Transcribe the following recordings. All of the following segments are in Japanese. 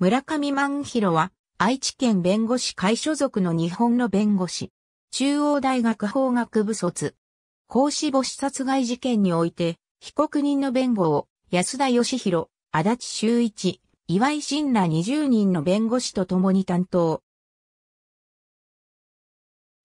村上万博は、愛知県弁護士会所属の日本の弁護士。中央大学法学部卒。孔子母子殺害事件において、被告人の弁護を、安田義弘、足立修一、岩井真ら20人の弁護士と共に担当。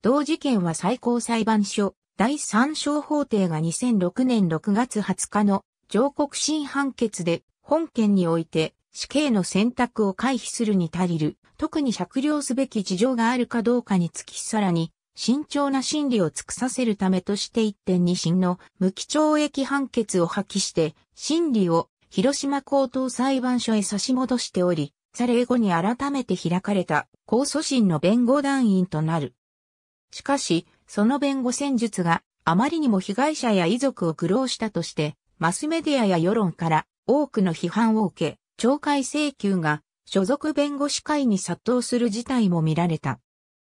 同事件は最高裁判所、第三小法廷が2006年6月20日の上告審判決で、本件において、死刑の選択を回避するに足りる、特に酌量すべき事情があるかどうかにつきさらに、慎重な審理を尽くさせるためとして一点二審の無期懲役判決を破棄して、審理を広島高等裁判所へ差し戻しており、され後に改めて開かれた控訴審の弁護団員となる。しかし、その弁護戦術があまりにも被害者や遺族を苦労したとして、マスメディアや世論から多くの批判を受け、懲戒請求が所属弁護士会に殺到する事態も見られた。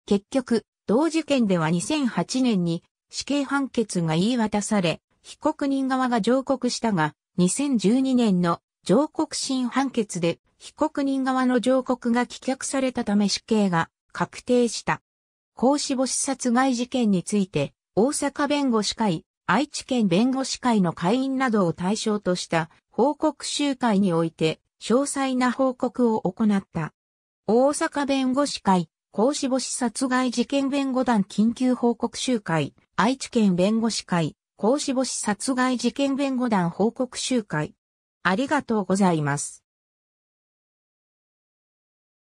結局、同事件では2008年に死刑判決が言い渡され、被告人側が上告したが、2012年の上告審判決で被告人側の上告が棄却されたため死刑が確定した。公子母子殺害事件について、大阪弁護士会、愛知県弁護士会の会員などを対象とした報告集会において、詳細な報告を行った。大阪弁護士会、講師母子殺害事件弁護団緊急報告集会、愛知県弁護士会、講師母子殺害事件弁護団報告集会。ありがとうございます。